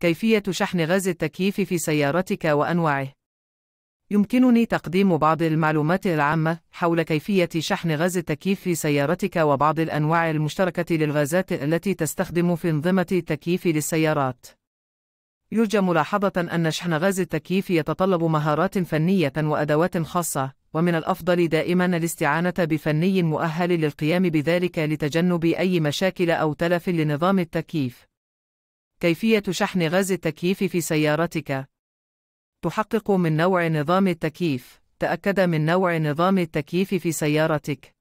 كيفية شحن غاز التكييف في سيارتك وأنواعه. يمكنني تقديم بعض المعلومات العامة حول كيفية شحن غاز التكييف في سيارتك وبعض الأنواع المشتركة للغازات التي تستخدم في أنظمة التكييف للسيارات. يرجى ملاحظة أن شحن غاز التكييف يتطلب مهارات فنية وأدوات خاصة، ومن الأفضل دائمًا الاستعانة بفني مؤهل للقيام بذلك لتجنب أي مشاكل أو تلف لنظام التكييف. كيفية شحن غاز التكييف في سيارتك. تحقق من نوع نظام التكييف. تأكد من نوع نظام التكييف في سيارتك.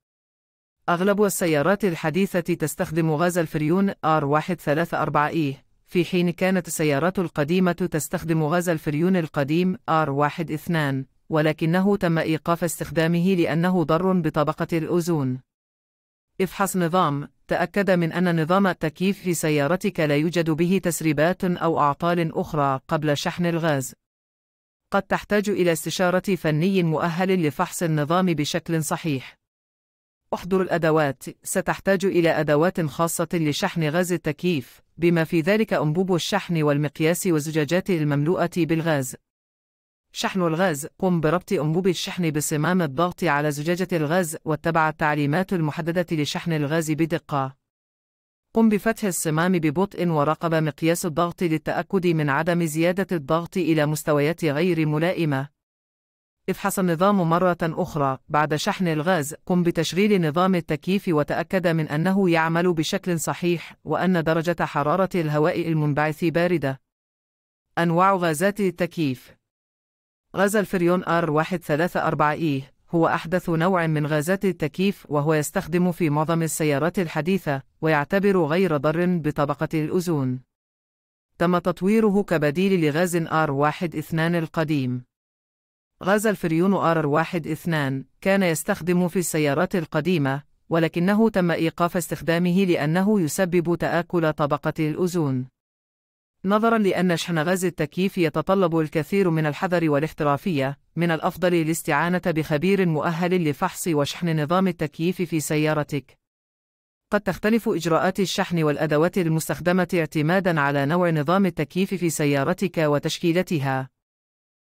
أغلب السيارات الحديثة تستخدم غاز الفريون R134E، في حين كانت السيارات القديمة تستخدم غاز الفريون القديم R12، ولكنه تم إيقاف استخدامه لأنه ضر بطبقة الأوزون. افحص نظام تأكد من أن نظام التكييف في سيارتك لا يوجد به تسريبات أو أعطال أخرى قبل شحن الغاز. قد تحتاج إلى استشارة فني مؤهل لفحص النظام بشكل صحيح. احضر الأدوات، ستحتاج إلى أدوات خاصة لشحن غاز التكييف، بما في ذلك أنبوب الشحن والمقياس والزجاجات المملوءة بالغاز. شحن الغاز قم بربط أنبوب الشحن بصمام الضغط على زجاجة الغاز واتبع التعليمات المحددة لشحن الغاز بدقة. قم بفتح الصمام ببطء وراقب مقياس الضغط للتأكد من عدم زيادة الضغط إلى مستويات غير ملائمة. افحص النظام مرة أخرى بعد شحن الغاز قم بتشغيل نظام التكييف وتأكد من أنه يعمل بشكل صحيح وأن درجة حرارة الهواء المنبعث باردة. أنواع غازات التكييف غاز الفريون R134E إيه، هو أحدث نوع من غازات التكييف وهو يستخدم في معظم السيارات الحديثة ويعتبر غير ضر بطبقة الأوزون. تم تطويره كبديل لغاز R12 القديم. غاز الفريون R12 كان يستخدم في السيارات القديمة ولكنه تم إيقاف استخدامه لأنه يسبب تآكل طبقة الأوزون. نظرا لأن شحن غاز التكييف يتطلب الكثير من الحذر والاحترافية، من الأفضل الاستعانة بخبير مؤهل لفحص وشحن نظام التكييف في سيارتك. قد تختلف إجراءات الشحن والأدوات المستخدمة اعتمادًا على نوع نظام التكييف في سيارتك وتشكيلتها،